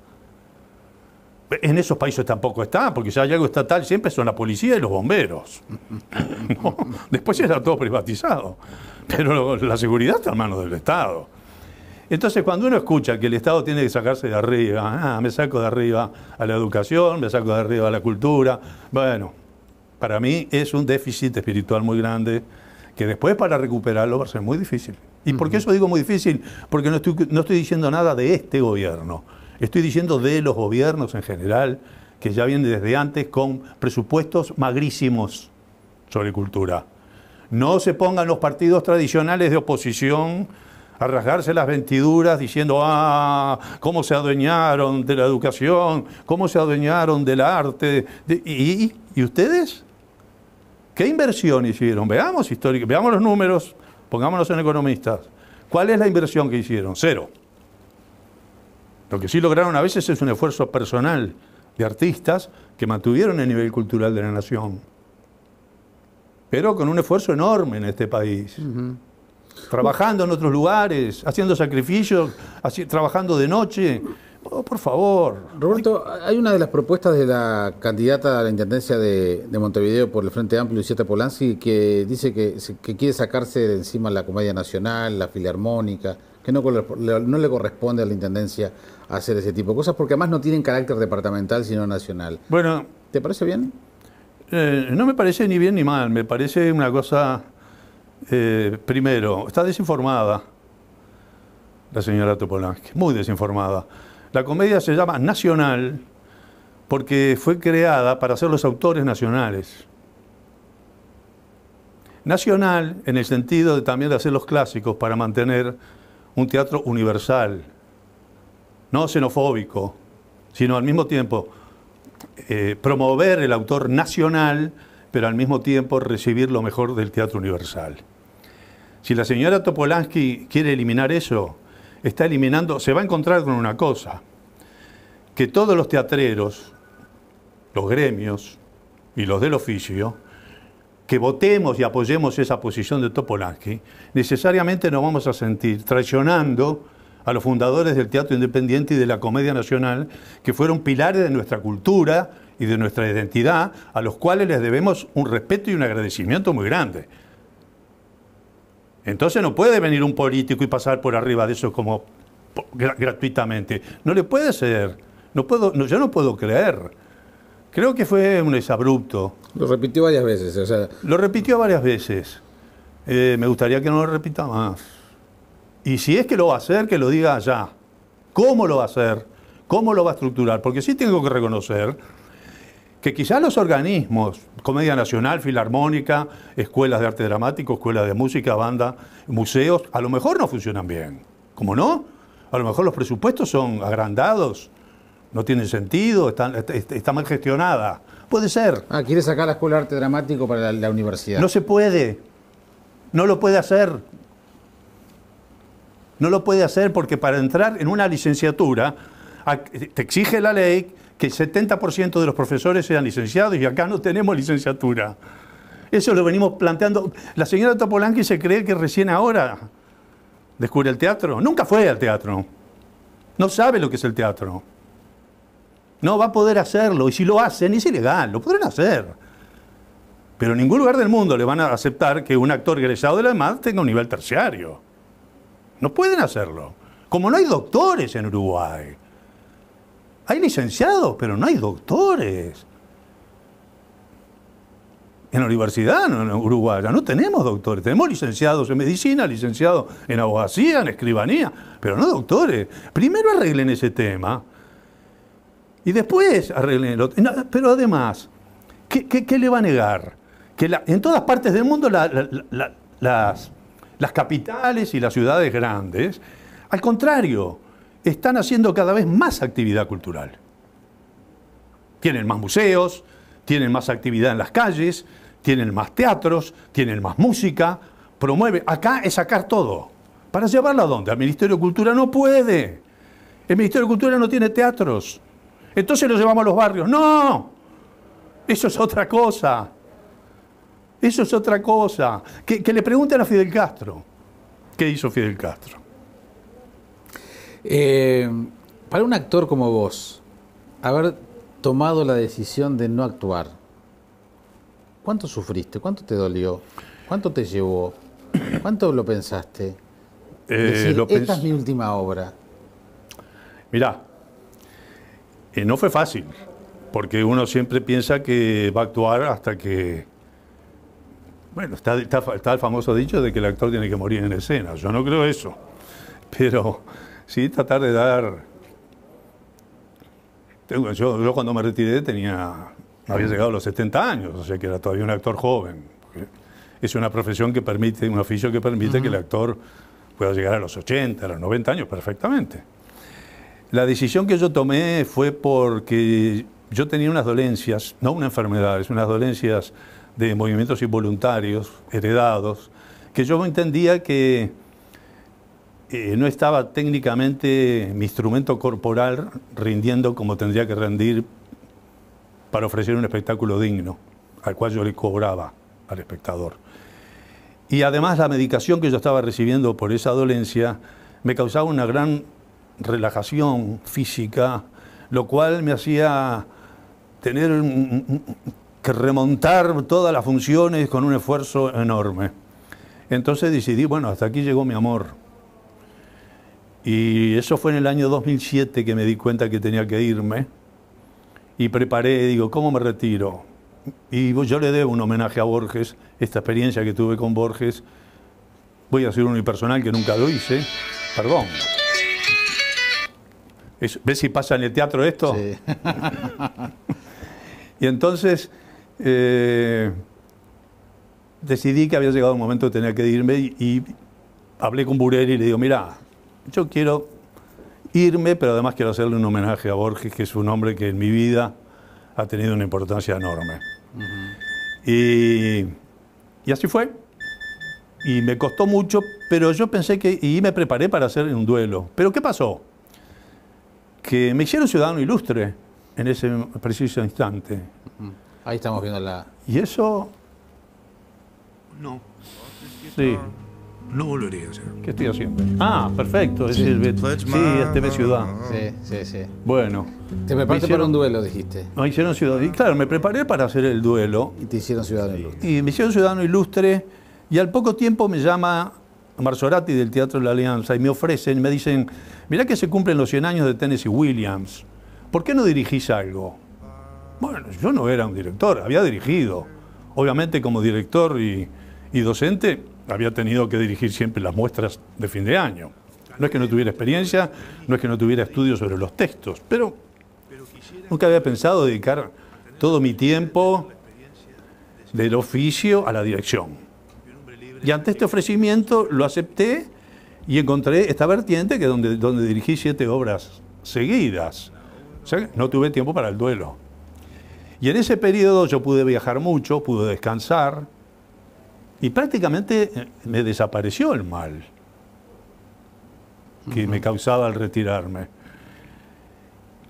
[SPEAKER 2] En esos países tampoco está, porque si hay algo estatal siempre son la policía y los bomberos. Después era todo privatizado. Pero la seguridad está en manos del Estado. Entonces, cuando uno escucha que el Estado tiene que sacarse de arriba, ah, me saco de arriba a la educación, me saco de arriba a la cultura, bueno, para mí es un déficit espiritual muy grande que después para recuperarlo va a ser muy difícil. ¿Y por qué eso digo muy difícil? Porque no estoy, no estoy diciendo nada de este gobierno, estoy diciendo de los gobiernos en general, que ya vienen desde antes con presupuestos magrísimos sobre cultura. No se pongan los partidos tradicionales de oposición a rasgarse las ventiduras diciendo, ah, cómo se adueñaron de la educación, cómo se adueñaron del arte. ¿y, ustedes? ¿Qué inversión hicieron? Veamos históricos veamos los números, pongámonos en economistas. ¿Cuál es la inversión que hicieron? Cero. Lo que sí lograron a veces es un esfuerzo personal de artistas que mantuvieron el nivel cultural de la nación, pero con un esfuerzo enorme en este país trabajando en otros lugares, haciendo sacrificios, trabajando de noche. Oh, por favor. Roberto, hay una de las propuestas de la candidata
[SPEAKER 1] a la Intendencia de, Montevideo por el Frente Amplio, Lucieta Polanski, que dice que, quiere sacarse de encima la Comedia Nacional, la Filarmónica, que no, le corresponde a la Intendencia hacer ese tipo de cosas, porque además no tienen carácter departamental, sino nacional. Bueno. ¿Te parece bien?
[SPEAKER 2] Eh, no me parece ni bien ni mal, me parece una cosa eh, primero, está desinformada la señora Topolansky, muy desinformada. La comedia se llama Nacional porque fue creada para hacer los autores nacionales. Nacional en el sentido de también de hacer los clásicos para mantener un teatro universal, no xenofóbico, sino al mismo tiempo eh, promover el autor nacional, pero al mismo tiempo recibir lo mejor del teatro universal. Si la señora Topolansky quiere eliminar eso, está eliminando, se va a encontrar con una cosa, que todos los teatreros, los gremios y los del oficio, que votemos y apoyemos esa posición de Topolansky, necesariamente nos vamos a sentir traicionando a los fundadores del teatro independiente y de la comedia nacional, que fueron pilares de nuestra cultura y de nuestra identidad, a los cuales les debemos un respeto y un agradecimiento muy grande. Entonces no puede venir un político y pasar por arriba de eso como gratuitamente. No le puede ser. No puedo, yo no puedo creer. Creo que fue un abrupto. Lo repitió varias veces. O sea... Lo repitió varias veces. Eh, me gustaría que no lo repita más. Y si es que lo va a hacer, que lo diga ya. ¿Cómo lo va a hacer? ¿Cómo lo va a estructurar? Porque sí tengo que reconocer que quizás los organismos, Comedia Nacional, Filarmónica, escuelas de arte dramático, escuelas de música, banda, museos, a lo mejor no funcionan bien. ¿Cómo no? A lo mejor los presupuestos son agrandados, no tienen sentido, están, está, mal gestionada. Puede ser. Ah, quiere sacar la escuela de arte dramático para la universidad. No se puede. No lo puede hacer. No lo puede hacer porque para entrar en una licenciatura te exige la ley que 70% de los profesores sean licenciados y acá no tenemos licenciatura. Eso lo venimos planteando. La señora Topolanqui se cree que recién ahora descubre el teatro. Nunca fue al teatro. No sabe lo que es el teatro. No va a poder hacerlo. Y si lo hacen, es ilegal. Lo podrán hacer. Pero en ningún lugar del mundo le van a aceptar que un actor egresado de la EMAD tenga un nivel terciario. No pueden hacerlo. Como no hay doctores en Uruguay. Hay licenciados, pero no hay doctores. En la universidad no, en uruguaya no tenemos doctores, tenemos licenciados en medicina, licenciados en abogacía, en escribanía, pero no doctores. Primero arreglen ese tema y después arreglen el otro. pero además, ¿qué, le va a negar? Que en todas partes del mundo las capitales y las ciudades grandes, al contrario, están haciendo cada vez más actividad cultural. Tienen más museos, tienen más actividad en las calles, tienen más teatros, tienen más música, promueve. Acá es sacar todo. ¿Para llevarlo a dónde? Al Ministerio de Cultura no puede. El Ministerio de Cultura no tiene teatros. Entonces lo llevamos a los barrios. No, eso es otra cosa. Eso es otra cosa. Que, le pregunten a Fidel Castro. ¿Qué hizo Fidel Castro?
[SPEAKER 1] Eh, para un actor como vos, haber tomado la decisión de no actuar, ¿cuánto sufriste? ¿Cuánto te dolió? ¿Cuánto te llevó?
[SPEAKER 2] ¿Cuánto lo pensaste? Eh, es mi
[SPEAKER 1] última obra.
[SPEAKER 2] Mirá, eh, no fue fácil, porque uno siempre piensa que va a actuar hasta que... Bueno, está el famoso dicho de que el actor tiene que morir en escena. Yo no creo eso, pero Sí, tratar de dar... Yo, cuando me retiré tenía, había mm. llegado a los 70 años, o sea que era todavía un actor joven. Es una profesión que permite, un oficio que permite que el actor pueda llegar a los 80, a los 90 años perfectamente. La decisión que yo tomé fue porque yo tenía unas dolencias, no una enfermedad, es unas dolencias de movimientos involuntarios, heredados, que yo entendía que eh, no estaba técnicamente mi instrumento corporal rindiendo como tendría que rendir para ofrecer un espectáculo digno, al cual yo le cobraba al espectador. Y además la medicación que yo estaba recibiendo por esa dolencia me causaba una gran relajación física, lo cual me hacía tener que remontar todas las funciones con un esfuerzo enorme. Entonces decidí, bueno, hasta aquí llegó mi amor. Y eso fue en el año 2007 que me di cuenta que tenía que irme. Y preparé, digo, ¿cómo me retiro? Y yo le debo un homenaje a Borges, esta experiencia que tuve con Borges. Voy a hacer un personal que nunca lo hice. Perdón. ¿Ves si pasa en el teatro esto? Sí. y entonces eh, decidí que había llegado un momento de tener que irme y, hablé con Burelli y le digo, mira, yo quiero irme, pero además quiero hacerle un homenaje a Borges, que es un hombre que en mi vida ha tenido una importancia enorme. y, así fue. Y me costó mucho, pero yo pensé que, y me preparé para hacer un duelo. Pero ¿qué pasó? Que me hicieron ciudadano ilustre en ese preciso instante. Ahí estamos viendo la... Y eso... No. Sí. No volvería a hacer. ¿Qué estoy haciendo? Ah, perfecto. sí. sí, este ciudad. Sí, sí, sí. Bueno. Te preparaste hicieron, para un duelo, dijiste. Me hicieron ciudadano. Y claro, me preparé para hacer el duelo. Y te hicieron ciudadano ilustre. Y me hicieron ciudadano ilustre. Y al poco tiempo me llama Marzorati del Teatro de la Alianza y me ofrecen, me dicen, mirá que se cumplen los 100 años de Tennessee Williams. ¿Por qué no dirigís algo? Bueno, yo no era un director, había dirigido. Obviamente como director y docente había tenido que dirigir siempre las muestras de fin de año. No es que no tuviera experiencia, no es que no tuviera estudios sobre los textos, pero nunca había pensado dedicar todo mi tiempo del oficio a la dirección. Y ante este ofrecimiento lo acepté y encontré esta vertiente que donde, donde dirigí siete obras seguidas. no tuve tiempo para el duelo. Y en ese periodo yo pude viajar mucho, pude descansar, y prácticamente eh, me desapareció el mal que me causaba al retirarme.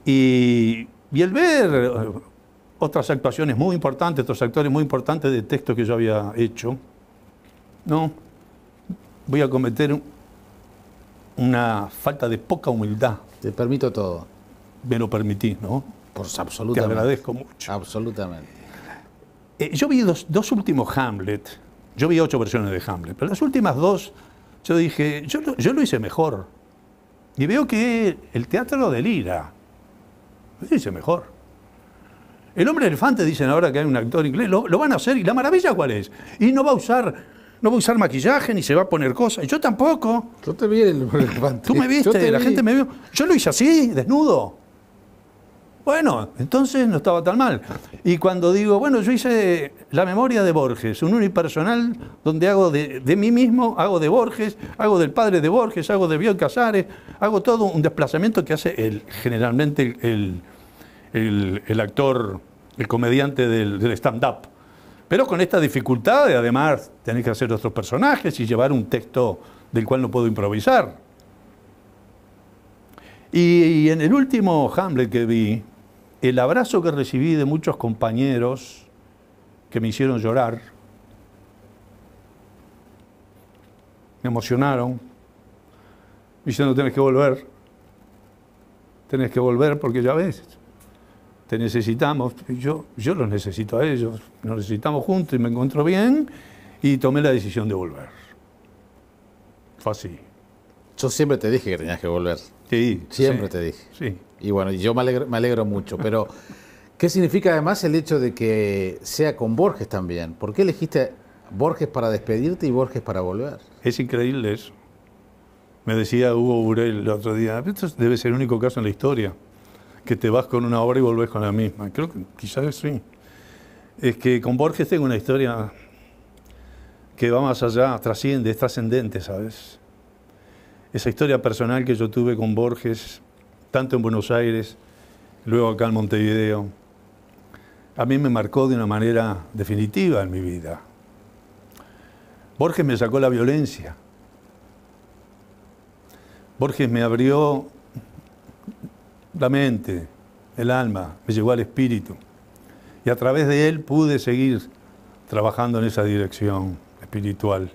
[SPEAKER 2] Y, y ver eh, otras actuaciones muy importantes, otros actores muy importantes de texto que yo había hecho, no, voy a cometer una falta de poca humildad. Te permito todo. Me lo permitís, ¿no? Por absolutamente. Te agradezco mucho. Absolutamente. Eh, yo vi dos, dos últimos Hamlet yo vi ocho versiones de Hamlet, pero las últimas dos yo dije, yo lo, yo lo hice mejor. Y veo que el teatro delira. Lo hice mejor. El hombre elefante, dicen ahora que hay un actor inglés, lo, van a hacer. ¿Y la maravilla cuál es? Y no va a usar, no va a usar maquillaje, ni se va a poner cosas. y Yo tampoco. Yo te vi el hombre elefante. Tú me viste, la gente me vio. Yo lo hice así, desnudo. Bueno, entonces no estaba tan mal. Y cuando digo, bueno, yo hice la memoria de Borges, un unipersonal donde hago de, mí mismo, hago de Borges, hago del padre de Borges, hago de Bio Casares, hago todo un desplazamiento que hace el, generalmente el, actor, el comediante del, stand-up. Pero con esta dificultad de además tener que hacer otros personajes y llevar un texto del cual no puedo improvisar. y en el último Hamlet que vi, el abrazo que recibí de muchos compañeros que me hicieron llorar, me emocionaron, diciendo tenés que volver, tenés que volver porque ya ves, te necesitamos, yo, yo los necesito a ellos, nos necesitamos juntos y me encontró bien y tomé la decisión de volver. Fue así. Yo siempre te dije que tenías que volver. Sí. Siempre te dije. Sí.
[SPEAKER 1] Y bueno, yo me alegro, mucho, pero ¿qué significa además el hecho de que sea con Borges también? ¿Por qué elegiste Borges para despedirte y Borges para volver?
[SPEAKER 2] Es increíble eso. Me decía Hugo Burel el otro día, esto debe ser el único caso en la historia, que te vas con una obra y volvés con la misma. Creo que quizás sí. Es que con Borges tengo una historia que va más allá, trasciende, es trascendente, ¿sabes? Esa historia personal que yo tuve con Borges tanto en Buenos Aires, luego acá en Montevideo, a mí me marcó de una manera definitiva en mi vida. Borges me sacó la violencia. Borges me abrió la mente, el alma, me llegó al espíritu. Y a través de él pude seguir trabajando en esa dirección espiritual.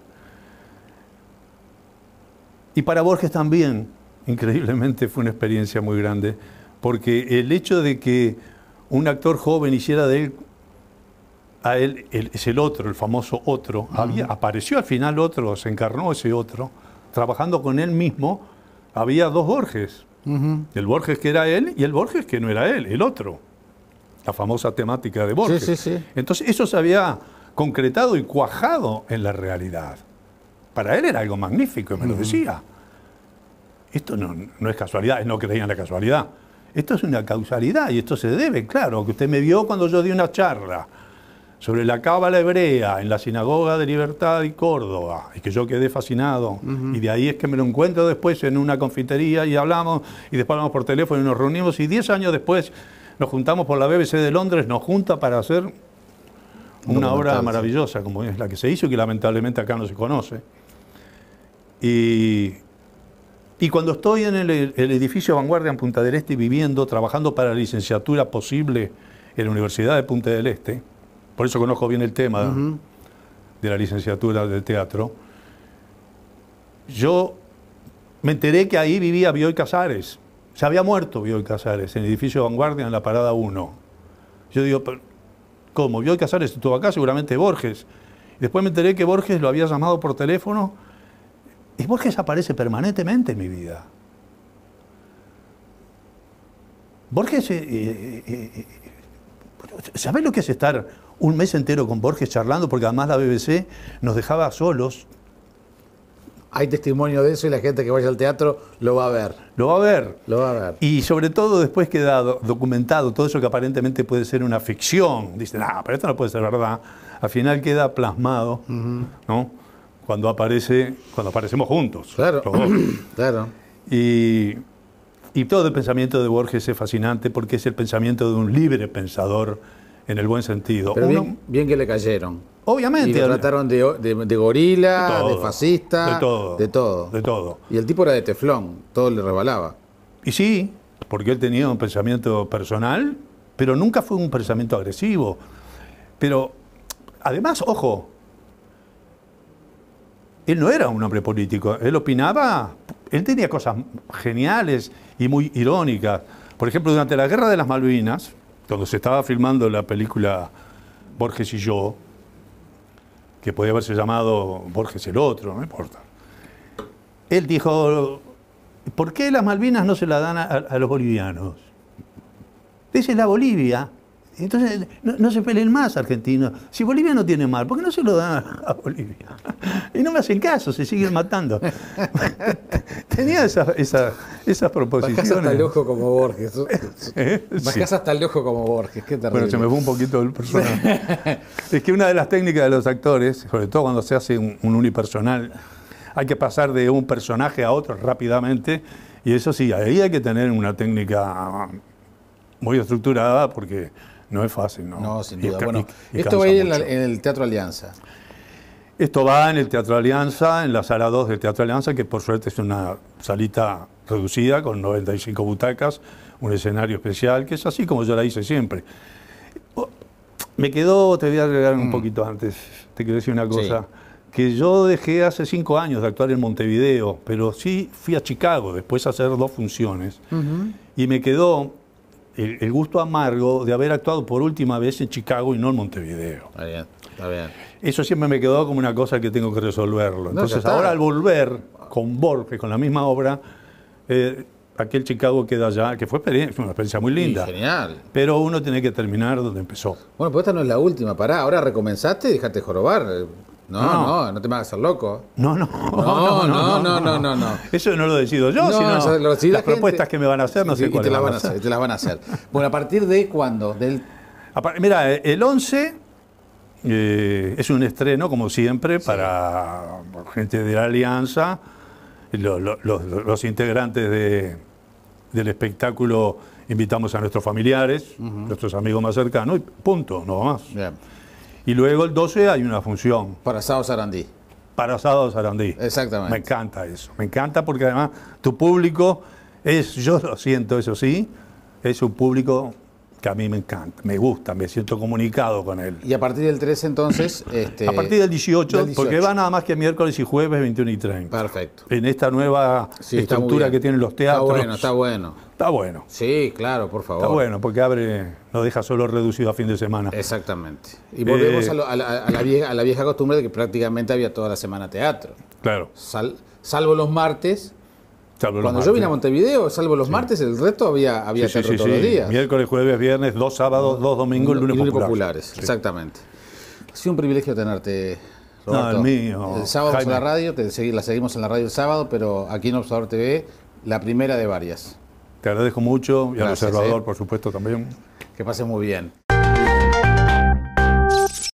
[SPEAKER 2] Y para Borges también, increíblemente fue una experiencia muy grande, porque el hecho de que un actor joven hiciera de él, a él, es el otro, el famoso otro, había, apareció al final otro, se encarnó ese otro, trabajando con él mismo, había dos Borges, el Borges que era él y el Borges que no era él, el otro, la famosa temática de Borges. Entonces eso se había concretado y cuajado en la realidad. Para él era algo magnífico, y me lo decía. Esto no, es casualidad, no creían la casualidad. Esto es una causalidad y esto se debe, claro, que usted me vio cuando yo di una charla sobre la cábala hebrea en la sinagoga de Libertad y Córdoba, y que yo quedé fascinado. Y de ahí es que me lo encuentro después en una confitería y hablamos, y después hablamos por teléfono y nos reunimos, y diez años después nos juntamos por la BBC de Londres, nos junta para hacer una obra maravillosa como es la que se hizo y que lamentablemente acá no se conoce. Y y cuando estoy en el, edificio Vanguardia en Punta del Este viviendo, trabajando para la licenciatura posible en la Universidad de Punta del Este, por eso conozco bien el tema de la licenciatura de teatro, yo me enteré que ahí vivía Bioy Casares. Se había muerto Bioy Casares en el edificio Vanguardia en la parada 1. Yo digo, ¿cómo? Bioy Casares estuvo acá, seguramente Borges. Después me enteré que Borges lo había llamado por teléfono y Borges aparece permanentemente en mi vida. Borges, eh, eh, eh, eh lo que es estar un mes entero con Borges charlando? Porque además la BBC nos dejaba solos. Hay testimonio de eso y la gente que vaya al teatro lo va a ver. Lo va a ver. va a ver. Y sobre todo después queda documentado todo eso que aparentemente puede ser una ficción. Dicen, ah, pero esto no puede ser verdad. Al final queda plasmado, ¿no? cuando aparece, cuando aparecemos juntos. Claro, claro. Y, y, todo el pensamiento de Borges es fascinante porque es el pensamiento de un libre pensador en el buen sentido. Pero bien, que le cayeron.
[SPEAKER 1] Obviamente. Y le trataron de, gorila, de,
[SPEAKER 2] fascista, todo, de todo. De todo. Y el tipo era de teflón, todo le rebalaba. Y sí, porque él tenía un pensamiento personal, pero nunca fue un pensamiento agresivo. Pero además, ojo, él no era un hombre político, él opinaba, él tenía cosas geniales y muy irónicas. Por ejemplo, durante la Guerra de las Malvinas, cuando se estaba filmando la película Borges y yo, que podía haberse llamado Borges el otro, no importa. Él dijo, ¿por qué las Malvinas no se las dan a, los bolivianos? Esa es la Bolivia, entonces, no, se peleen más argentinos. Si Bolivia no tiene mal, ¿por qué no se lo dan a Bolivia? Y no me hacen caso, se siguen matando. Tenía esas proposiciones. Eh, Bajás hasta el
[SPEAKER 1] ojo como Borges.
[SPEAKER 2] ¿Eh? Bajás tan
[SPEAKER 1] hasta el como Borges, qué terrible. Bueno, se me fue un poquito el
[SPEAKER 2] personaje. es que una de las técnicas de los actores, sobre todo cuando se hace un unipersonal, hay que pasar de un personaje a otro rápidamente. Y eso sí, ahí hay que tener una técnica muy estructurada porque no es fácil, ¿no? No, sin duda. bueno, esto va a ir en,
[SPEAKER 1] el Teatro Alianza.
[SPEAKER 2] Esto va en el Teatro Alianza, en la sala 2 del Teatro Alianza, que por suerte es una salita reducida con 95 butacas, un escenario especial, que es así como yo la hice siempre. Me quedó, te voy a agregar un mm. poquito antes, te quiero decir una cosa. que yo dejé hace cinco años de actuar en Montevideo, pero sí fui a Chicago después a hacer dos funciones y me quedó el, gusto amargo de haber actuado por última vez en Chicago y no en Montevideo. Está bien, Eso siempre me quedó como una cosa que tengo que resolverlo. Entonces, ahora al volver con Borges, con la misma obra, eh, aquel Chicago queda allá, que fue, una experiencia muy linda. genial. Pero uno tiene que terminar donde empezó.
[SPEAKER 1] Bueno, pues esta no es la última, pará, ahora recomenzaste y dejaste jorobar. No, no, no, te me a hacer loco.
[SPEAKER 2] No, no. No, no, no, no, no. Eso no lo decido yo, sino las propuestas que me van a hacer, no sé cuáles. van a hacer, te las van a hacer. bueno, ¿a partir de cuándo? Del... Mira, el 11 eh, es un estreno, como siempre, para gente de la Alianza, los integrantes de, del espectáculo invitamos a nuestros familiares, nuestros amigos más cercanos, y punto, no más. Bien. Y luego el 12 hay una función. Para Sábado Sarandí. Para Sábado Sarandí. Exactamente. Me encanta eso. Me encanta porque además tu público es, yo lo siento, eso sí, es un público que a mí me encanta, me gusta, me siento comunicado con él. Y a partir del 13 entonces... Este, a partir del 18, porque va nada más que miércoles y jueves 21 y 30. Perfecto. En esta nueva estructura que tienen los teatros. Está bueno, está bueno. Está
[SPEAKER 1] bueno. Sí, claro, por favor. Está bueno,
[SPEAKER 2] porque abre, lo deja solo reducido a fin de semana. Exactamente. Y volvemos eh, a,
[SPEAKER 1] la, vieja, costumbre de que prácticamente había toda la semana teatro. Claro.
[SPEAKER 2] salvo los martes, cuando yo vine a
[SPEAKER 1] Montevideo, salvo los martes, el resto había, había sí, todos los días.
[SPEAKER 2] Miércoles, jueves, viernes, dos sábados, dos domingos, lunes, lunes Muy populares. Exactamente. Ha sido
[SPEAKER 1] un privilegio tenerte, Roberto. No, el mío. El sábado en la radio, te, la seguimos en la radio el sábado, pero aquí en Observador TV, la primera de varias. Te agradezco
[SPEAKER 2] mucho y al Observador, eh. por supuesto, también. Que pase muy bien.